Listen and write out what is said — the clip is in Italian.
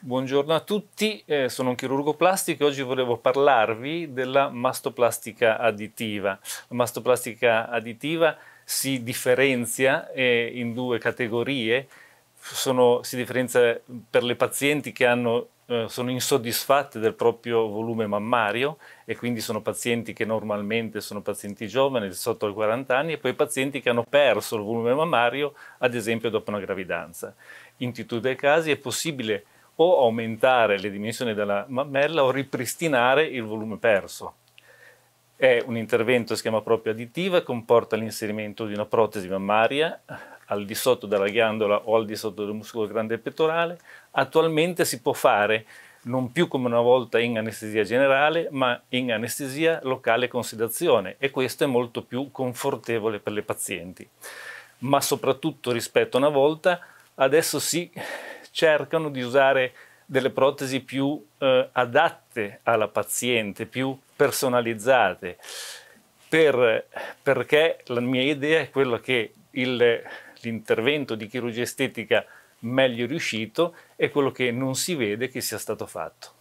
Buongiorno a tutti, eh, sono un chirurgo plastico e oggi volevo parlarvi della mastoplastica additiva. La mastoplastica additiva si differenzia eh, in due categorie, sono, si differenzia per le pazienti che hanno eh, sono insoddisfatte del proprio volume mammario e quindi sono pazienti che normalmente sono pazienti giovani, sotto i 40 anni, e poi pazienti che hanno perso il volume mammario, ad esempio dopo una gravidanza. In tutti dei casi è possibile o aumentare le dimensioni della mammella o ripristinare il volume perso. È un intervento si chiama proprio additiva, comporta l'inserimento di una protesi mammaria al di sotto della ghiandola o al di sotto del muscolo grande pettorale, attualmente si può fare non più come una volta in anestesia generale, ma in anestesia locale con sedazione e questo è molto più confortevole per le pazienti. Ma soprattutto rispetto a una volta, adesso si cercano di usare delle protesi più eh, adatte alla paziente, più personalizzate, per, perché la mia idea è quella che il l'intervento di chirurgia estetica meglio riuscito è quello che non si vede che sia stato fatto.